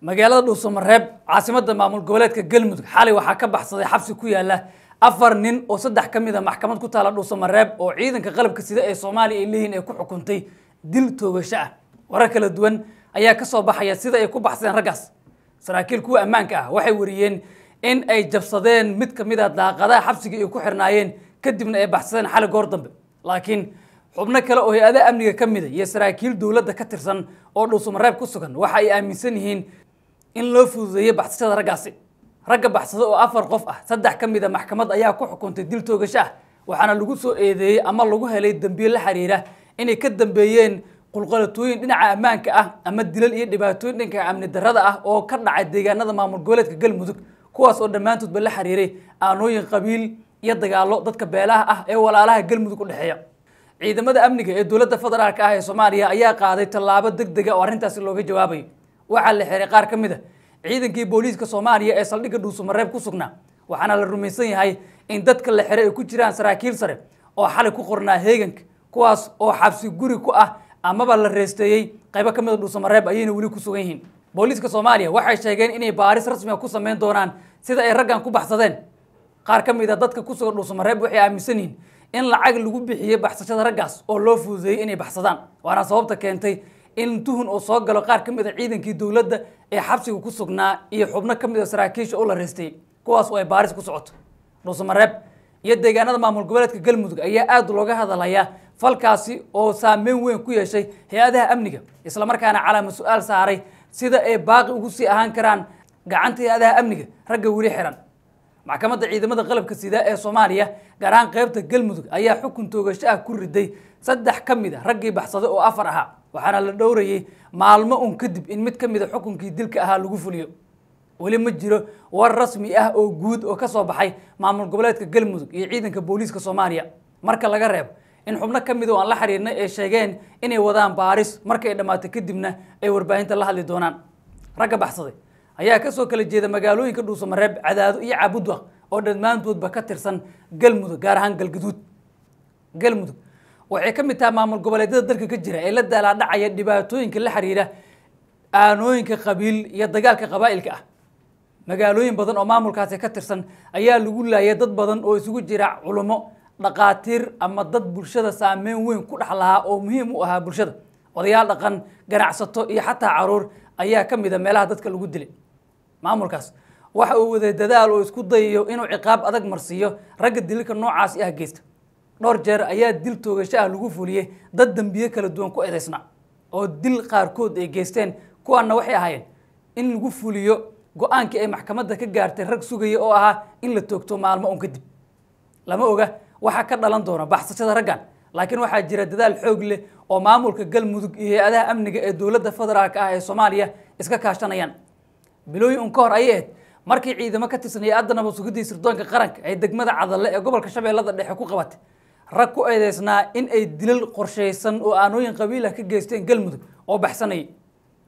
magaalada dhuusamareeb caasimada maamul goboleedka galmudug xalay waxaa ka baxsaday xabsi ku yaala afar nin oo saddex ka mid a ah maxkamad ku taala dhuusamareeb oo ciidanka qalabka sida ee soomaaliya ay leeyihin ay ku xukuntay dil toogasho ah warar kala duwan ayaa ka soo baxaya sida ay ku baxsadeen raggaas saraakiil kuwa ammaanka ah waxay wariyeen in ay jabsadeen mid ka mid a ah daaqadaha xabsiga ay ku xirnaayeen kadibna ay baxsadeen xali goor dambe laakiin xubno kale oo hay-adaha amniga ka mida ah iyo saraakiil dowladda ka tirsan oo dhuusamareeb ku sugan waxa ay aaminsan yihiin in loo fududeeyo baxsashada raggaasi ragga baxsada oo afar qof ah saddex ka mid a ah maxkamad ayaa ku xukuntay dil toogasho ah waxaana lagu soo eedeeyey ama lagu helay dambiye la xiriira inay ka dambeeyeen qulqalatooyin dhinaca ammaanka ah ama dilal iyo dhibaatooyin dhanka amni darada ah oo ka dhacay deegaanada maamul goboleedka galmudug kuwaas oo dhammaantoodba la xiriiray aanooyin qabiil iyo dagaallo dadka beelaha ah ee walaalaha galmudug u dhexeeya ciidamada amniga ee dowladda federaalka ah ee soomaaliya ayaa qaaday tallaabo deg dega ah oo arrintaasi looga jawaabayo waxaa la xiray qaar ka mid a ciidankii booliiska soomaaliya ee saldhigga dhuusamareeb ku sugnaa waxaana la rumaysan yahay in dadka la xiray ay ku jiraan saraakiil sare oo xalay ku qornaa heeganka kuwaas oo xabsi guri ku ah amaba la reesteeyey qaybo ka mid a dhuusamareeb ayayna weli ku sugan yihiin booliiska soomaaliya waxay sheegeen inay baaris rasmiga ah ku sameyn doonaan sida ay raggan ku baxsadeen qaar ka mid a dadka ku sugan dhuusamareeb waxay aaminsan yihiin in lacag lagu bixiyey baxsashada raggaas oo loo fududeeyey inay baxsadaan waana sababta keentay in tuhun oo soo galo qaar ka mid a ah ciidankii dowladda ee xabsiga ku sugnaa iyo xubno ka mid a ah saraakiisha u la reystay kuwaas oo ay baaris ku socoto dhuusmareeb iyo deegaanada maamul goboleedka galmudug ayaa aada looga hadalayaa falkaasi oo saameyn weyn ku yeeshay hay-adaha amniga isla markaana calaama su-aal saaray sida ay baaqi ugu sii ahaan karaan gacanta hay-adaha amniga ragga weli xiran maxkamadda ciidamada qalabka sida ee soomaaliya gaar ahaan qaybta galmudug ayaa xukun toogasho ah ku riday saddex ka mid a ah raggii baxsaday oo afar ahaa waxaana la dhowrayey maalmo un kadib in mid ka mid a xukunkii dilka ahaa lagu fuliyo weli ma jiro war rasmi ah oo guud oo ka soo baxay maamul goboleedka galmudug iyo ciidanka booliiska soomaaliya marka laga reebo in xubno ka mid oo aan la xiriirnay ay sheegeen inay wadaan baaris markay dhammaatay kadibna ay warbaahinta la hadli doonaan ragga baxsaday ayaa kasoo kala jeeda magaalooyinka dhuusamareeb cadaado iyo cabudwaq oo dhammaantoodba ka tirsan galmudug gaar ahaan galgaduud galmudug waxay ka mid tahay maamul goboleedyada dalka ka jira ee la daalaadhacaya dhibaatooyinka la xiriira aanooyinka qabiil iyo dagaalka qabaa'ilka ah magaalooyin badan oo maamulkaasi ka tirsan ayaa lagu laayay dad badan oo isugu jira culummo dhaqaatiir ama dad bulshada saameyn weyn ku dhex lahaa oo muhiim u ahaa bulshada odayaal dhaqan ganacsato iyo xataa caruur ayaa ka mid a ah meelaha dadka lagu dilay maamulkaas waxa uu waday dadaal oo isku dayayo inuu ciqaab adag marsiiyo ragga dililka noocaasi ah geysta dhowr jeer ayaa dil toogasho ah lagu fuliyey dad dembiye kala duwan ku eedaysna oo dil qaarkood ay geysteen kuwaanna waxay ahaayeen in lagu fuliyo go-aankii ay maxkamadda ka gaartay rag sugaya oo ahaa in la toogto maalmo un kadib lama oga waxaa ka dhalan doona baxsashada raggan laakiin waxaa jira dadaal xoog leh oo maamulka galmudug iyo hay-adaha amniga ee dowladda federaalka ah ee soomaaliya iska kaashanayaan bilooyin un ka hor ayay ahayd markii ciidamo ka tirsanaya adda nabad sugidii sirdoonka qaranka ay degmada cadalle ee gobolka shabeellada dhexe ku qabatay rag ku eedeysnaa in ay dilal qorshaysan oo aanooyin qabiilah ka geysteen galmudug oo baxsanayay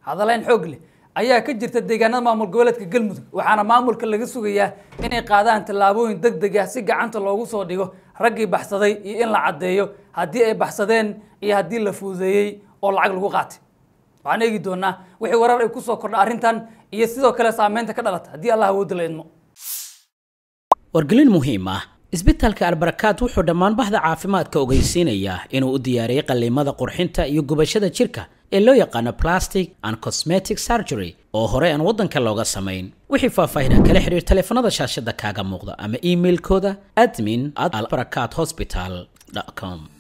hadalayn xoog leh ayaa ka jirta deegaanada maamul goboleedka galmudug waxaana maamulka laga sugayaa inay qaadaan tallaabooyin deg deg ah si gacanta loogu soo dhigo raggii baxsaday iyo in la caddeeyo haddii ay baxsadeen iyo haddii la fuudeeyey oo lacag lagu qaatay waxaan eegi doonaa wixii warar ay kusoo kordha arrintan iyo sidoo kale saameynta ka dhalata haddii allah awooda la idmo wargelin muhiim ah isbitaalka albarakaad wuxuu dhammaan bahda caafimaadka ogeysiinayaa inuu u diyaariyey qalliimada qurxinta iyo gubashada jirka ee loo yaqaano plastic and cosmetic surgery oo hore aan waddanka looga samayn wixii faahfaahinaa kala xidhiir taleefanada shaashada kaaga muuqda ama emailkooda admin at albarakaad hosbital com